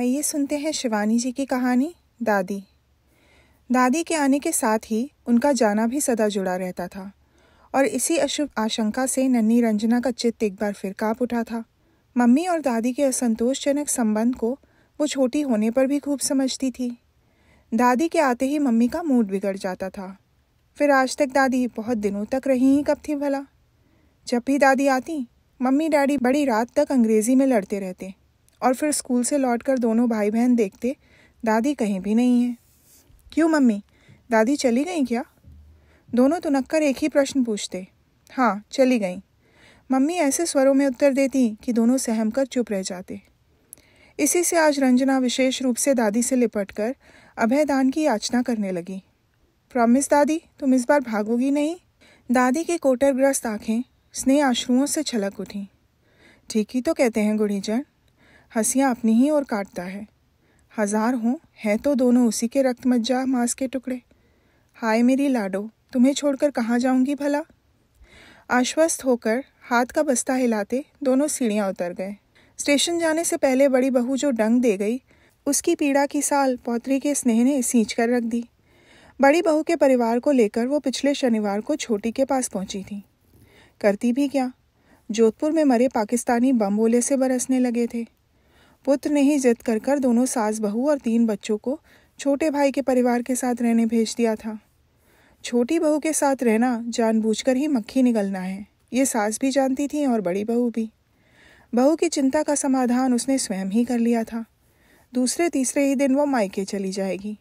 आइए सुनते हैं शिवानी जी की कहानी दादी दादी के आने के साथ ही उनका जाना भी सदा जुड़ा रहता था और इसी अशुभ आशंका से नन्ही रंजना का चित्त एक बार फिर काँप उठा था मम्मी और दादी के असंतोषजनक संबंध को वो छोटी होने पर भी खूब समझती थी दादी के आते ही मम्मी का मूड बिगड़ जाता था फिर आज तक दादी बहुत दिनों तक रही ही कब थी भला जब भी दादी आती मम्मी डैडी बड़ी रात तक अंग्रेज़ी में लड़ते रहते और फिर स्कूल से लौटकर दोनों भाई बहन देखते दादी कहीं भी नहीं है क्यों मम्मी दादी चली गई क्या दोनों तुनक्कर तो एक ही प्रश्न पूछते हाँ चली गई मम्मी ऐसे स्वरों में उत्तर देती कि दोनों सहम कर चुप रह जाते इसी से आज रंजना विशेष रूप से दादी से लिपट कर अभयदान की याचना करने लगी प्रॉमिस दादी तुम इस बार भागोगी नहीं दादी की कोटरग्रस्त आँखें स्नेह आश्रुओं से छलक उठी ठीक ही तो कहते हैं गुड़ीजन हंसियाँ अपनी ही ओर काटता है हजार हों हैं तो दोनों उसी के रक्त मज्जा मांस के टुकड़े हाय मेरी लाडो तुम्हें छोड़कर कहाँ जाऊंगी भला आश्वस्त होकर हाथ का बस्ता हिलाते दोनों सीढ़ियाँ उतर गए स्टेशन जाने से पहले बड़ी बहू जो डंग दे गई उसकी पीड़ा की साल पौत्री के स्नेह ने सींच कर रख दी बड़ी बहू के परिवार को लेकर वो पिछले शनिवार को छोटी के पास पहुंची थी करती भी क्या जोधपुर में मरे पाकिस्तानी बम बोले से बरसने लगे थे पुत्र ने ही जिद कर कर दोनों सास बहू और तीन बच्चों को छोटे भाई के परिवार के साथ रहने भेज दिया था छोटी बहू के साथ रहना जानबूझकर ही मक्खी निगलना है ये सास भी जानती थी और बड़ी बहू भी बहू की चिंता का समाधान उसने स्वयं ही कर लिया था दूसरे तीसरे ही दिन वो मायके चली जाएगी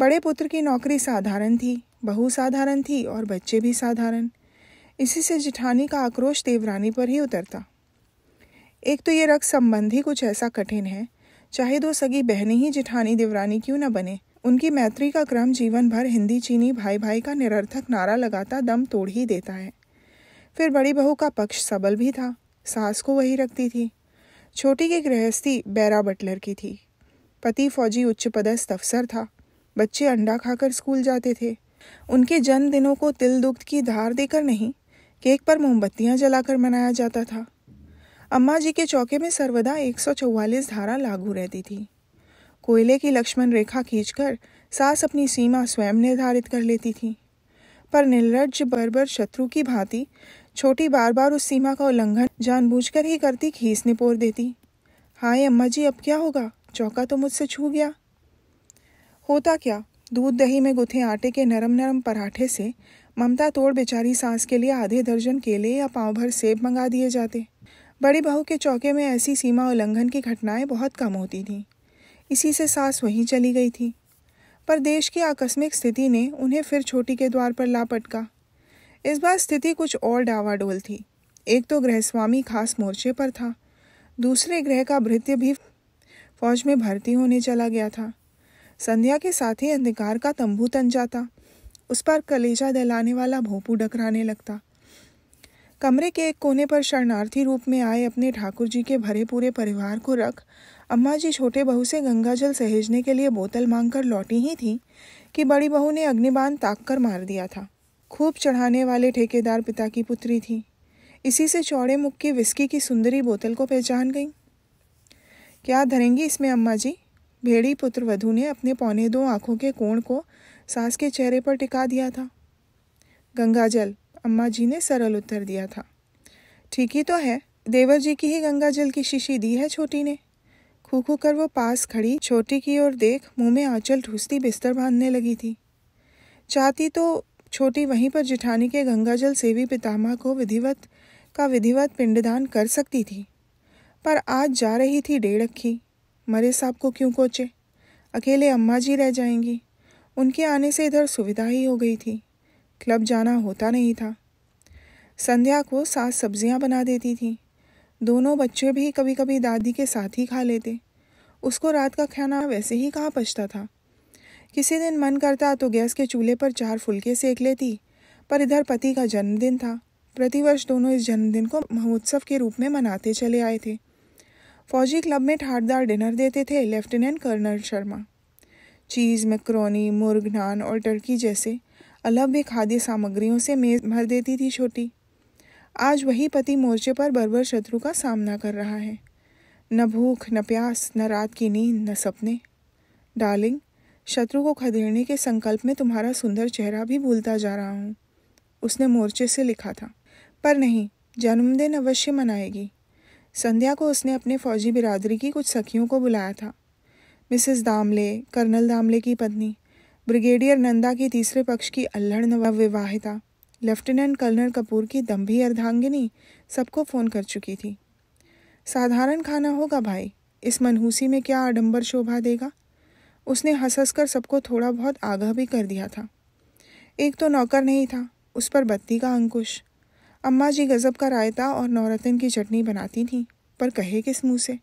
बड़े पुत्र की नौकरी साधारण थी बहू साधारण थी और बच्चे भी साधारण इसी से जिठानी का आक्रोश देवरानी पर ही उतरता एक तो ये रक्त संबंध ही कुछ ऐसा कठिन है चाहे दो सगी बहनें ही जिठानी देवरानी क्यों न बने उनकी मैत्री का क्रम जीवन भर हिंदी चीनी भाई भाई का निरर्थक नारा लगाता दम तोड़ ही देता है फिर बड़ी बहू का पक्ष सबल भी था सास को वही रखती थी छोटी की गृहस्थी बैरा बटलर की थी पति फौजी उच्च पदस्थ अफसर था बच्चे अंडा खाकर स्कूल जाते थे उनके जन्मदिनों को तिल दुग्ध की धार देकर नहीं केक पर मोमबत्तियां जलाकर मनाया जाता था अम्मा जी के चौके में सर्वदा 144 धारा लागू रहती थी कोयले की लक्ष्मण रेखा खींचकर सास अपनी सीमा स्वयं निर्धारित कर लेती थी पर निर्लज बर्बर शत्रु की भांति छोटी बार बार उस सीमा का उल्लंघन जानबूझकर ही करती खीस निपोर देती हाय अम्मा जी अब क्या होगा चौका तो मुझसे छू गया होता क्या दूध दही में गुथे आटे के नरम नरम पराठे से ममता तोड़ बेचारी सांस के लिए आधे दर्जन केले या पाँव भर सेब मंगा दिए जाते बड़ी बहू के चौके में ऐसी सीमा उल्लंघन की घटनाएं बहुत कम होती थीं इसी से सास वहीं चली गई थी पर देश की आकस्मिक स्थिति ने उन्हें फिर छोटी के द्वार पर ला पटका इस बार स्थिति कुछ और डावाडोल थी एक तो गृहस्वामी खास मोर्चे पर था दूसरे ग्रह का भृत्य भी फौज में भर्ती होने चला गया था संध्या के साथ ही अंधकार का तंबू तन जाता उस पर कलेजा दहलाने वाला भोपू डकराने लगता कमरे के एक कोने पर शरणार्थी रूप में आए अपने ठाकुर जी के भरे पूरे परिवार को रख अम्मा जी छोटे बहू से गंगा जल सहेजने के लिए बोतल मांगकर लौटी ही थी कि बड़ी बहू ने अग्निबान ताक कर मार दिया था खूब चढ़ाने वाले ठेकेदार पिता की पुत्री थी इसी से चौड़े मुख की विस्की की सुंदरी बोतल को पहचान गई क्या धरेंगी इसमें अम्मा जी भेड़ी पुत्र वधु ने अपने पौने दो आंखों के कोण को सास के चेहरे पर टिका दिया था गंगाजल अम्मा जी ने सरल उत्तर दिया था ठीक ही तो है देवर जी की ही गंगा जल की शीशी दी है छोटी ने खू कर वो पास खड़ी छोटी की ओर देख मुंह में आंचल ठूसती बिस्तर बांधने लगी थी चाहती तो छोटी वहीं पर जिठानी के गंगाजल सेवी पितामह को विधिवत का विधिवत पिंडदान कर सकती थी पर आज जा रही थी अखी मरे साहब को क्यों कोचे अकेले अम्मा जी रह जाएंगी उनके आने से इधर सुविधा ही हो गई थी क्लब जाना होता नहीं था संध्या को सास सब्जियां बना देती थी दोनों बच्चे भी कभी कभी दादी के साथ ही खा लेते उसको रात का खाना वैसे ही कहाँ पचता था किसी दिन मन करता तो गैस के चूल्हे पर चार फुलके सेक लेती पर इधर पति का जन्मदिन था प्रतिवर्ष दोनों इस जन्मदिन को महोत्सव के रूप में मनाते चले आए थे फौजी क्लब में ठाटदार डिनर देते थे lieutenant colonel Sharma cheese macaroni मुर्ग नान और टर्की जैसे अलभ्य खाद्य सामग्रियों से मेज भर देती थी छोटी आज वही पति मोर्चे पर बर्बर शत्रु का सामना कर रहा है न भूख न प्यास न रात की नींद न सपने डार्लिंग शत्रु को खदेड़ने के संकल्प में तुम्हारा सुंदर चेहरा भी भूलता जा रहा हूँ उसने मोर्चे से लिखा था पर नहीं जन्मदिन अवश्य मनाएगी संध्या को उसने अपने फौजी बिरादरी की कुछ सखियों को बुलाया था मिसेस दामले कर्नल दामले की पत्नी ब्रिगेडियर नंदा की तीसरे पक्ष की अल्हड़ विवाहिता लेफ्टिनेंट कर्नल कपूर की दम्भी अर्धांगिनी सबको फ़ोन कर चुकी थी साधारण खाना होगा भाई इस मनहूसी में क्या आडंबर शोभा देगा उसने हंस हंस कर सबको थोड़ा बहुत आगाह भी कर दिया था एक तो नौकर नहीं था उस पर बत्ती का अंकुश अम्मा जी गज़ब का रायता और नौरतन की चटनी बनाती थीं पर कहे किस मुँह से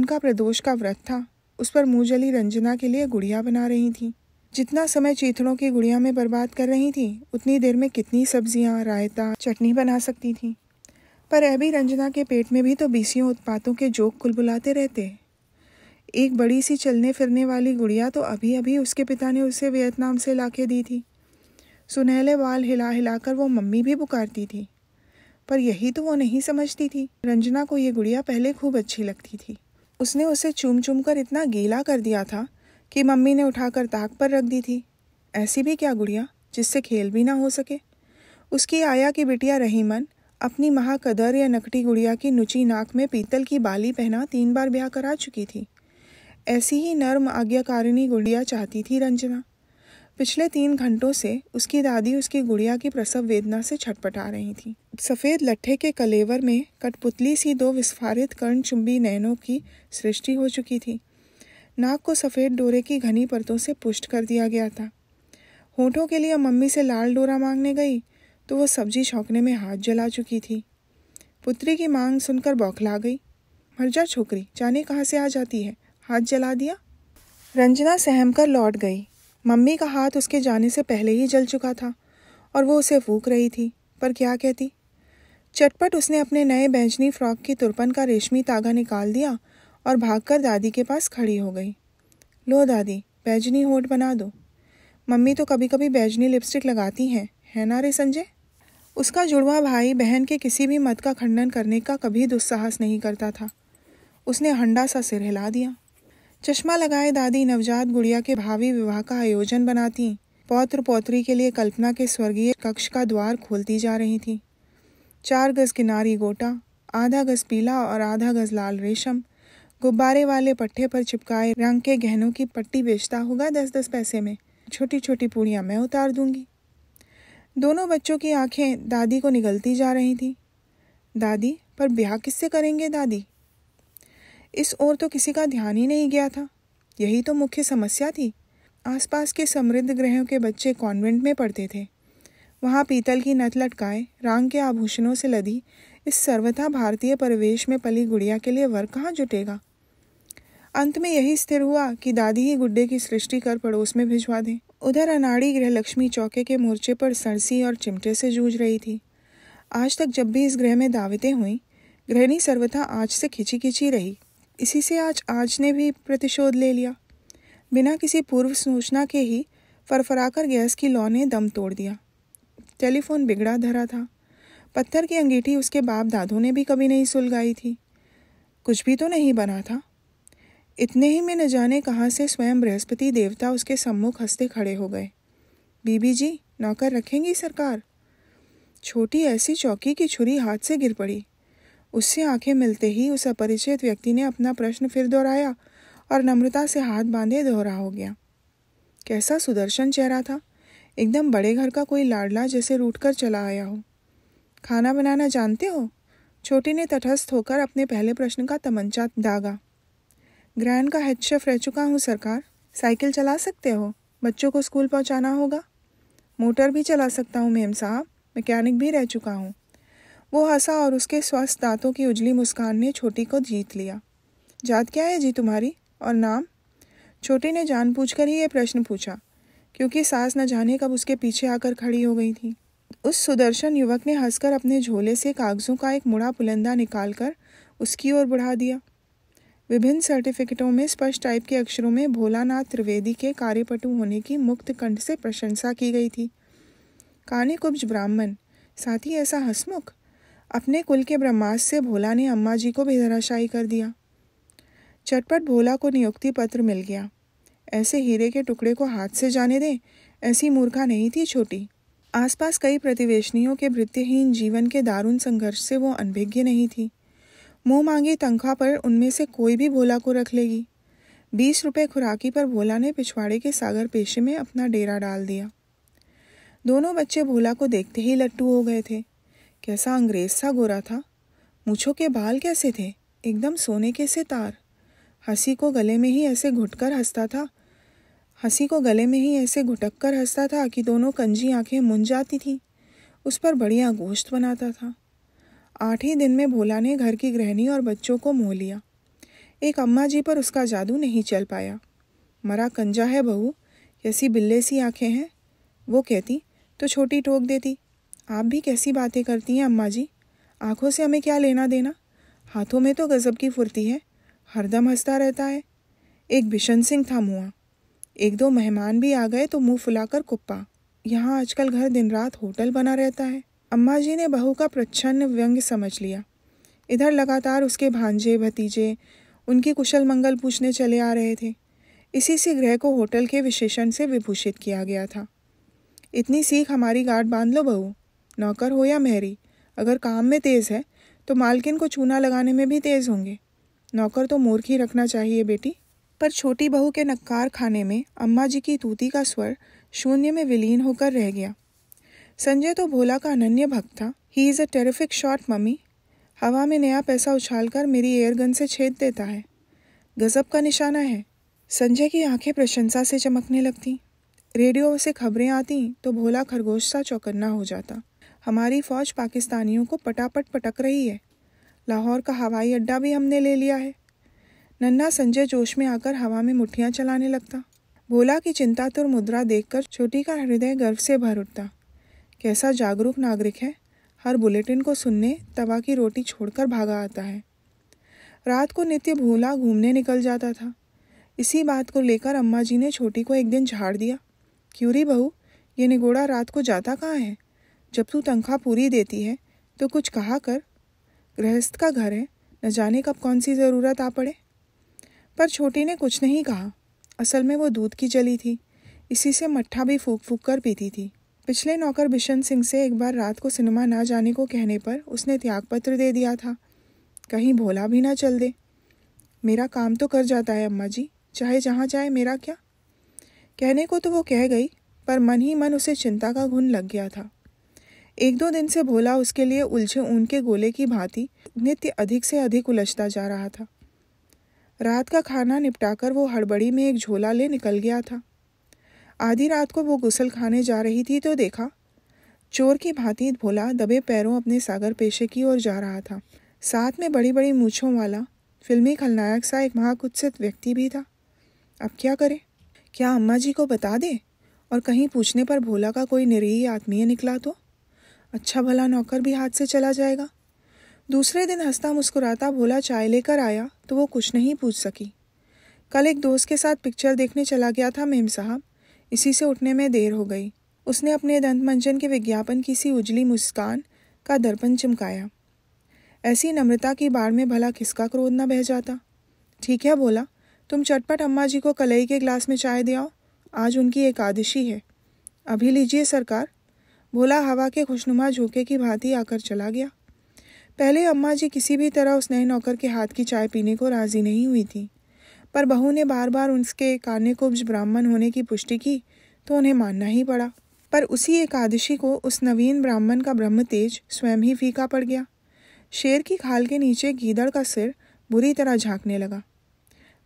उनका प्रदोष का व्रत था उस पर मुँह जली रंजना के लिए गुड़िया बना रही थीं जितना समय चीथड़ों की गुड़िया में बर्बाद कर रही थी उतनी देर में कितनी सब्जियां रायता चटनी बना सकती थी पर अभी रंजना के पेट में भी तो बीसियों उत्पातों के जोक कुलबुलाते रहते एक बड़ी सी चलने फिरने वाली गुड़िया तो अभी अभी उसके पिता ने उसे वियतनाम से लाके दी थी सुनहले बाल हिला हिलाकर वो मम्मी भी पुकारती थी पर यही तो वो नहीं समझती थी रंजना को ये गुड़िया पहले खूब अच्छी लगती थी उसने उसे चूम चूम कर इतना गीला कर दिया था कि मम्मी ने उठाकर ताक पर रख दी थी ऐसी भी क्या गुड़िया जिससे खेल भी ना हो सके उसकी आया की बिटिया रहीमन अपनी महाकदर या नकटी गुड़िया की नुची नाक में पीतल की बाली पहना तीन बार ब्याह करा चुकी थी ऐसी ही नर्म आज्ञाकारिणी गुड़िया चाहती थी रंजना पिछले तीन घंटों से उसकी दादी उसकी गुड़िया की प्रसव वेदना से छटपटा रही थी सफ़ेद लट्ठे के कलेवर में कठपुतली सी दो विस्फारित कर्ण चुंबी नैनों की सृष्टि हो चुकी थी नाक को सफ़ेद डोरे की घनी परतों से पुष्ट कर दिया गया था होठों के लिए मम्मी से लाल डोरा मांगने गई तो वह सब्जी छौकने में हाथ जला चुकी थी पुत्री की मांग सुनकर बौखला गई मर जा छोकरी जाने कहाँ से आ जाती है हाथ जला दिया रंजना सहम कर लौट गई मम्मी का हाथ उसके जाने से पहले ही जल चुका था और वो उसे फूक रही थी पर क्या कहती चटपट उसने अपने नए बैंजनी फ्रॉक की तुरपन का रेशमी तागा निकाल दिया और भागकर दादी के पास खड़ी हो गई लो दादी बैजनी होठ बना दो मम्मी तो कभी कभी बैजनी लिपस्टिक लगाती हैं है ना रे संजय उसका जुड़वा भाई बहन के किसी भी मत का खंडन करने का कभी दुस्साहस नहीं करता था उसने हंडा सा सिर हिला दिया चश्मा लगाए दादी नवजात गुड़िया के भावी विवाह का आयोजन बनाती पौत्र पौत्री के लिए कल्पना के स्वर्गीय कक्ष का द्वार खोलती जा रही थी चार गज किनारी गोटा आधा गज पीला और आधा गज लाल रेशम गुब्बारे वाले पट्टे पर चिपकाए रंग के गहनों की पट्टी बेचता होगा दस दस पैसे में छोटी छोटी पूड़ियाँ मैं उतार दूंगी दोनों बच्चों की आंखें दादी को निगलती जा रही थी दादी पर ब्याह किससे करेंगे दादी इस ओर तो किसी का ध्यान ही नहीं गया था यही तो मुख्य समस्या थी आसपास के समृद्ध ग्रहों के बच्चे कॉन्वेंट में पढ़ते थे वहाँ पीतल की नत लटकाए रंग के आभूषणों से लदी इस सर्वथा भारतीय परिवेश में पली गुड़िया के लिए वर कहाँ जुटेगा अंत में यही स्थिर हुआ कि दादी ही गुड्डे की सृष्टि कर पड़ोस में भिजवा दें उधर अनाड़ी गृहलक्ष्मी चौके के मोर्चे पर सरसी और चिमटे से जूझ रही थी आज तक जब भी इस गृह में दावतें हुई गृहिणी सर्वथा आज से खिंची खिंची रही इसी से आज आज ने भी प्रतिशोध ले लिया बिना किसी पूर्व सूचना के ही फरफराकर गैस की लौ ने दम तोड़ दिया टेलीफोन बिगड़ा धरा था पत्थर की अंगीठी उसके बाप दादू ने भी कभी नहीं सुलगाई थी कुछ भी तो नहीं बना था इतने ही में न जाने कहाँ से स्वयं बृहस्पति देवता उसके सम्मुख हंसते खड़े हो गए बीबी जी नौकर रखेंगी सरकार छोटी ऐसी चौकी की छुरी हाथ से गिर पड़ी उससे आंखें मिलते ही उस अपरिचित व्यक्ति ने अपना प्रश्न फिर दोहराया और नम्रता से हाथ बांधे दोहरा हो गया कैसा सुदर्शन चेहरा था एकदम बड़े घर का कोई लाडला जैसे रूट कर चला आया हो खाना बनाना जानते हो छोटी ने तटस्थ होकर अपने पहले प्रश्न का तमंचा दागा ग्रैंड का हेड शेफ रह चुका हूँ सरकार साइकिल चला सकते हो बच्चों को स्कूल पहुँचाना होगा मोटर भी चला सकता हूँ मेम साहब मैकेनिक भी रह चुका हूँ वो हंसा और उसके स्वस्थ दांतों की उजली मुस्कान ने छोटी को जीत लिया जात क्या है जी तुम्हारी और नाम छोटी ने जानबूझकर ही ये प्रश्न पूछा क्योंकि सास न जाने कब उसके पीछे आकर खड़ी हो गई थी उस सुदर्शन युवक ने हंसकर अपने झोले से कागजों का एक मुड़ा पुलंदा निकालकर उसकी ओर बढ़ा दिया विभिन्न सर्टिफिकेटों में स्पष्ट टाइप के अक्षरों में भोलानाथ त्रिवेदी के कार्यपटु होने की मुक्त कंठ से प्रशंसा की गई थी काने कुब्ज ब्राह्मण साथ ही ऐसा हसमुख अपने कुल के ब्रह्मास से भोला ने अम्मा जी को भी धराशायी कर दिया चटपट भोला को नियुक्ति पत्र मिल गया ऐसे हीरे के टुकड़े को हाथ से जाने दें ऐसी मूर्खा नहीं थी छोटी आसपास कई प्रतिवेशनियों के भृत्यहीन जीवन के दारुण संघर्ष से वो अनभिज्ञ नहीं थी मुंह मांगी तनख्वाह पर उनमें से कोई भी भोला को रख लेगी बीस रुपये खुराकी पर भोला ने पिछवाड़े के सागर पेशे में अपना डेरा डाल दिया दोनों बच्चे भोला को देखते ही लट्टू हो गए थे कैसा अंग्रेज सा गोरा था मूछों के बाल कैसे थे एकदम सोने के से तार हंसी को गले में ही ऐसे घुटकर हंसता था हंसी को गले में ही ऐसे घुटक कर हंसता था कि दोनों कंजी आंखें मुन जाती थीं उस पर बढ़िया गोश्त बनाता था आठ ही दिन में भोला ने घर की गृहिणी और बच्चों को मोह लिया एक अम्मा जी पर उसका जादू नहीं चल पाया मरा कंजा है बहू कैसी बिल्ले सी आंखें हैं वो कहती तो छोटी टोक देती आप भी कैसी बातें करती हैं अम्मा जी आंखों से हमें क्या लेना देना हाथों में तो गज़ब की फुर्ती है हरदम हंसता रहता है एक बिशन सिंह था मुआ एक दो मेहमान भी आ गए तो मुंह फुलाकर कुप्पा यहाँ आजकल घर दिन रात होटल बना रहता है अम्मा जी ने बहू का प्रच्छन्न व्यंग्य समझ लिया इधर लगातार उसके भांजे भतीजे उनकी कुशल मंगल पूछने चले आ रहे थे इसी से गृह को होटल के विशेषण से विभूषित किया गया था इतनी सीख हमारी गार्ड बांध लो बहू नौकर हो या मेहरी अगर काम में तेज़ है तो मालकिन को चूना लगाने में भी तेज़ होंगे नौकर तो मूर्ख ही रखना चाहिए बेटी पर छोटी बहू के नक्कार खाने में अम्मा जी की तूती का स्वर शून्य में विलीन होकर रह गया संजय तो भोला का अनन्य भक्त था he is a terrific shot mummy हवा में नया पैसा उछालकर मेरी एयरगन से छेद देता है गजब का निशाना है संजय की आंखें प्रशंसा से चमकने लगती रेडियो से खबरें आती तो भोला खरगोश सा चौकन्ना हो जाता हमारी फौज पाकिस्तानियों को पटापट पटक रही है लाहौर का हवाई अड्डा भी हमने ले लिया है नन्ना संजय जोश में आकर हवा में मुठ्ठियाँ चलाने लगता भोला की चिंतातुर मुद्रा देखकर छोटी का हृदय गर्व से भर उठता कैसा जागरूक नागरिक है हर बुलेटिन को सुनने तवा की रोटी छोड़कर भागा आता है रात को नित्य भूला घूमने निकल जाता था इसी बात को लेकर अम्मा जी ने छोटी को एक दिन झाड़ दिया क्यों बहू ये निगोड़ा रात को जाता कहाँ है जब तू तनख्वाह पूरी देती है तो कुछ कहा कर गृहस्थ का घर है न जाने कब कौन सी ज़रूरत आ पड़े पर छोटी ने कुछ नहीं कहा असल में वो दूध की जली थी इसी से मट्ठा भी फूक फूक कर पीती थी पिछले नौकर बिशन सिंह से एक बार रात को सिनेमा ना जाने को कहने पर उसने त्यागपत्र दे दिया था कहीं भोला भी ना चल दे मेरा काम तो कर जाता है अम्मा जी चाहे जहाँ जाए मेरा क्या कहने को तो वो कह गई पर मन ही मन उसे चिंता का घुन लग गया था एक दो दिन से भोला उसके लिए उलझे ऊन के गोले की भांति नित्य अधिक से अधिक उलझता जा रहा था रात का खाना निपटाकर वो हड़बड़ी में एक झोला ले निकल गया था आधी रात को वो गुसल खाने जा रही थी तो देखा चोर की भांति भोला दबे पैरों अपने सागर पेशे की ओर जा रहा था साथ में बड़ी बड़ी मूछों वाला फिल्मी खलनायक सा एक महाकुत्सित व्यक्ति भी था अब क्या करें क्या अम्मा जी को बता दे और कहीं पूछने पर भोला का कोई निरीह आत्मीय निकला तो अच्छा भला नौकर भी हाथ से चला जाएगा दूसरे दिन हंसता मुस्कुराता भोला चाय लेकर आया तो वो कुछ नहीं पूछ सकी कल एक दोस्त के साथ पिक्चर देखने चला गया था मेम साहब इसी से उठने में देर हो गई उसने अपने दंतमंजन के विज्ञापन की सी उजली मुस्कान का दर्पण चमकाया ऐसी नम्रता की बाढ़ में भला किसका क्रोध न बह जाता ठीक है बोला तुम चटपट अम्मा जी को कलई के ग्लास में चाय दियाओ आज उनकी एकादशी है अभी लीजिए सरकार भोला हवा के खुशनुमा झोंके की भांति आकर चला गया पहले अम्मा जी किसी भी तरह उस नए नौकर के हाथ की चाय पीने को राजी नहीं हुई थी पर बहू ने बार बार उनके कार्निकुब्ज ब्राह्मण होने की पुष्टि की तो उन्हें मानना ही पड़ा पर उसी एकादशी को उस नवीन ब्राह्मण का ब्रह्म तेज स्वयं ही फीका पड़ गया शेर की खाल के नीचे गीदड़ का सिर बुरी तरह झांकने लगा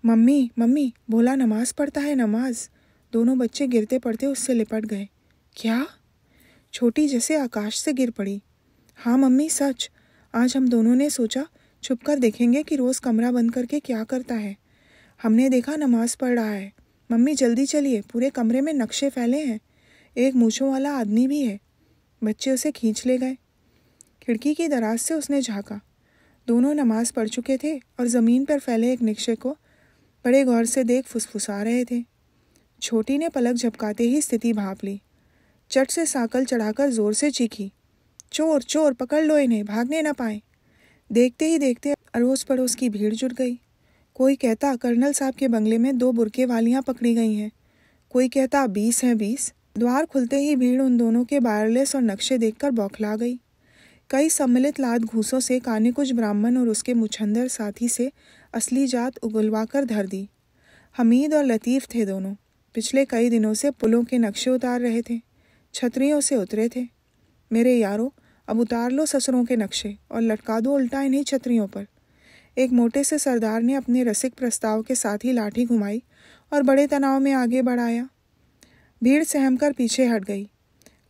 मम्मी मम्मी भोला नमाज पढ़ता है नमाज दोनों बच्चे गिरते पड़ते उससे लिपट गए क्या छोटी जैसे आकाश से गिर पड़ी हाँ मम्मी सच आज हम दोनों ने सोचा छुपकर देखेंगे कि रोज़ कमरा बंद करके क्या करता है हमने देखा नमाज पढ़ रहा है मम्मी जल्दी चलिए पूरे कमरे में नक्शे फैले हैं एक मूछों वाला आदमी भी है बच्चे उसे खींच ले गए खिड़की की दराज से उसने झाँका दोनों नमाज पढ़ चुके थे और ज़मीन पर फैले एक नक्शे को बड़े गौर से देख फुसफुसा रहे थे छोटी ने पलक झपकाते ही स्थिति भाप ली चट से साकल चढ़ाकर जोर से चीखी चोर चोर पकड़ लो इन्हें भागने ना पाए देखते ही देखते अड़ोस पड़ोस की भीड़ जुट गई कोई कहता कर्नल साहब के बंगले में दो बुरके वालियां पकड़ी गई हैं कोई कहता बीस हैं बीस द्वार खुलते ही भीड़ उन दोनों के बायरलेस और नक्शे देखकर बौखला गई कई सम्मिलित लाद घूसों से काने कुछ ब्राह्मण और उसके मुछंदर साथी से असली जात उगुलवा कर धर दी हमीद और लतीफ़ थे दोनों पिछले कई दिनों से पुलों के नक्शे उतार रहे थे छतरियों से उतरे थे मेरे यारों अब उतार लो ससुरों के नक्शे और लटका दो उल्टा इन्हीं छतरियों पर एक मोटे से सरदार ने अपने रसिक प्रस्ताव के साथ ही लाठी घुमाई और बड़े तनाव में आगे बढ़ाया भीड़ सहम कर पीछे हट गई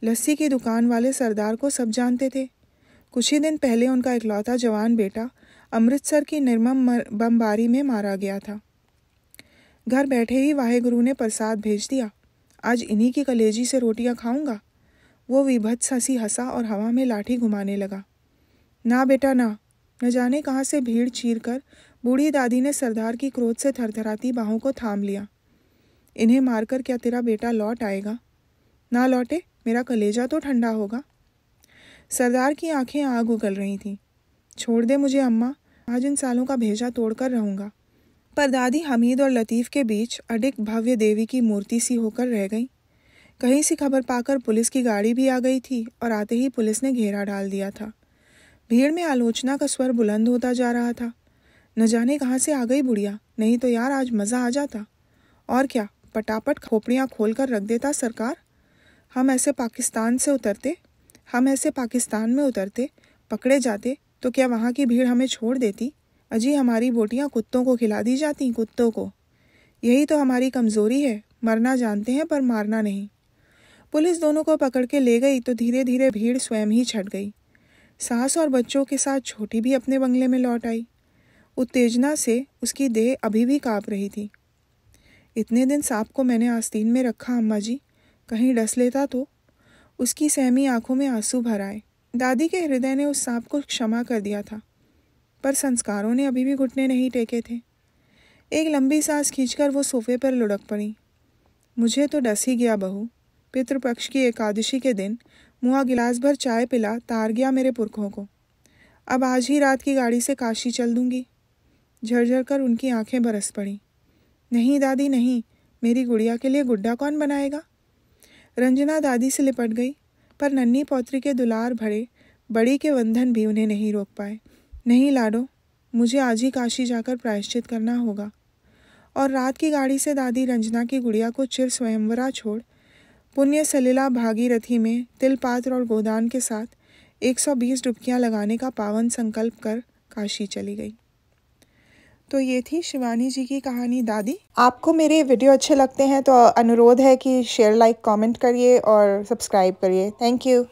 लस्सी की दुकान वाले सरदार को सब जानते थे कुछ ही दिन पहले उनका इकलौता जवान बेटा अमृतसर की निर्मम बमबारी में मारा गया था घर बैठे ही वाहेगुरु ने प्रसाद भेज दिया आज इन्हीं की कलेजी से रोटियां खाऊंगा वो विभत्स हंसी हंसा और हवा में लाठी घुमाने लगा ना बेटा ना न जाने कहाँ से भीड़ चीर कर बूढ़ी दादी ने सरदार की क्रोध से थरथराती बाहों को थाम लिया इन्हें मारकर क्या तेरा बेटा लौट आएगा ना लौटे मेरा कलेजा तो ठंडा होगा सरदार की आंखें आग उगल रही थीं छोड़ दे मुझे अम्मा आज इन सालों का भेजा तोड़कर रहूंगा पर दादी हमीद और लतीफ़ के बीच अडिक भव्य देवी की मूर्ति सी होकर रह गई कहीं सी खबर पाकर पुलिस की गाड़ी भी आ गई थी और आते ही पुलिस ने घेरा डाल दिया था भीड़ में आलोचना का स्वर बुलंद होता जा रहा था न जाने कहाँ से आ गई बुढ़िया नहीं तो यार आज मज़ा आ जाता और क्या पटापट खोपड़ियाँ खोल कर रख देता सरकार हम ऐसे पाकिस्तान से उतरते हम ऐसे पाकिस्तान में उतरते पकड़े जाते तो क्या वहाँ की भीड़ हमें छोड़ देती अजी हमारी बोटियाँ कुत्तों को खिला दी जाती कुत्तों को यही तो हमारी कमज़ोरी है मरना जानते हैं पर मारना नहीं पुलिस दोनों को पकड़ के ले गई तो धीरे धीरे भीड़ स्वयं ही छट गई सास और बच्चों के साथ छोटी भी अपने बंगले में लौट आई उत्तेजना से उसकी देह अभी भी काँप रही थी इतने दिन सांप को मैंने आस्तीन में रखा अम्मा जी कहीं डस लेता तो उसकी सहमी आंखों में आंसू भर आए दादी के हृदय ने उस सांप को क्षमा कर दिया था पर संस्कारों ने अभी भी घुटने नहीं टेके थे एक लंबी सांस खींचकर वो सोफे पर लुढ़क पड़ी मुझे तो डस ही गया बहू पितृपक्ष की एकादशी के दिन मुआ गिलास भर चाय पिला तार गया मेरे पुरखों को अब आज ही रात की गाड़ी से काशी चल दूंगी झरझर कर उनकी आंखें बरस पड़ी नहीं दादी नहीं मेरी गुड़िया के लिए गुड्डा कौन बनाएगा रंजना दादी से लिपट गई पर नन्ही पौत्री के दुलार भरे बड़ी के बंधन भी उन्हें नहीं रोक पाए नहीं लाडो मुझे आज ही काशी जाकर प्रायश्चित करना होगा और रात की गाड़ी से दादी रंजना की गुड़िया को चिर स्वयंवरा छोड़ पुण्य सलिला भागीरथी में तिलपात्र और गोदान के साथ 120 डुबकियां लगाने का पावन संकल्प कर काशी चली गई तो ये थी शिवानी जी की कहानी दादी आपको मेरे वीडियो अच्छे लगते हैं तो अनुरोध है कि शेयर लाइक कमेंट करिए और सब्सक्राइब करिए थैंक यू